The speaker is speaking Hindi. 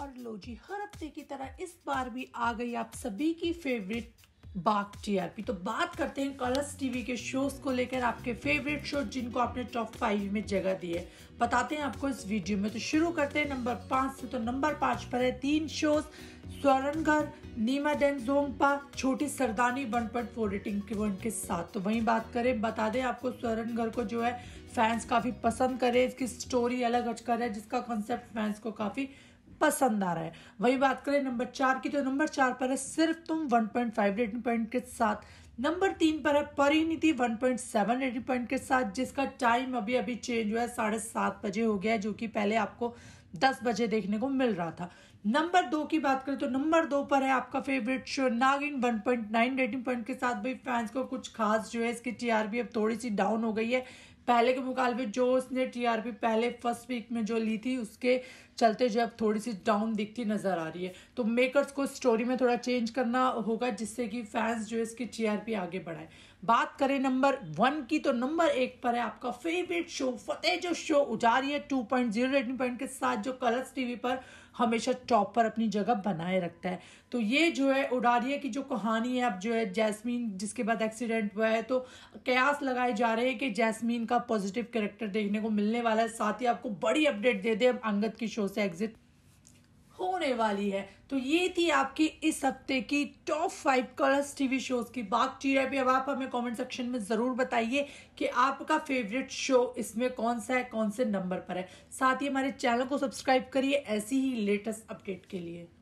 और लो जी हर हफ्ते की तरह इस बार भी आ गई आप सभी की फेवरेट बाग टीआरपी तो बात करते हैं कलर्स टीवी के शोज को लेकर आपके फेवरेट शो जिनको आपने टॉप फाइव में जगह दी है बताते हैं आपको इस वीडियो में तो शुरू करते हैं नंबर पाँच से तो नंबर पाँच पर है तीन शोज स्वरणघर नीमा Denzongpa Choti Sardarni one point four rating के साथ तो वहीं बात करें बता दें आपको स्वरणघर को जो है फैंस काफ़ी पसंद करे इसकी स्टोरी अलग अचकर है जिसका कॉन्सेप्ट फैंस को काफ़ी पसंद आ रहा है वही बात करें नंबर चार की तो नंबर चार पर है सिर्फ तुम 1.5 रेटिंग पॉइंट के साथ नंबर तीन पर है परिणीति 1.7 रेटिंग पॉइंट के साथ जिसका टाइम अभी अभी चेंज हुआ है साढ़े सात बजे हो गया है जो कि पहले आपको दस बजे देखने को मिल रहा था नंबर दो की बात करें तो नंबर दो पर है आपका फेवरेट शो नागिन 1.9 रेटिंग पॉइंट के साथ भाई फैंस को कुछ खास जो है इसकी टीआरपी अब थोड़ी सी डाउन हो गई है पहले के मुकाबले जो उसने टीआरपी पहले फर्स्ट वीक में जो ली थी उसके चलते जो अब थोड़ी सी डाउन दिखती नज़र आ रही है तो मेकर्स को स्टोरी में थोड़ा चेंज करना होगा जिससे कि फैंस जो इसकी टीआरपी आगे बढ़ाए बात करें नंबर वन की तो नंबर एक पर है आपका फेवरेट शो फतेह जो शो है two point zero rating point के साथ जो कलर्स टीवी पर हमेशा टॉप पर अपनी जगह बनाए रखता है तो ये जो है उडारिया की जो कहानी है अब जो है जैस्मीन जिसके बाद एक्सीडेंट हुआ है तो कयास लगाए जा रहे हैं कि जैस्मीन का पॉजिटिव कैरेक्टर देखने को मिलने वाला है साथ ही आपको बड़ी अपडेट दे दें अंगद की शो से एग्जिट होने वाली है तो ये थी आपकी इस हफ्ते की top five Colors TV shows की चीज है भी अब आप हमें कमेंट सेक्शन में ज़रूर बताइए कि आपका फेवरेट शो इसमें कौन सा है कौन से नंबर पर है साथ ही हमारे चैनल को सब्सक्राइब करिए ऐसी ही लेटेस्ट अपडेट के लिए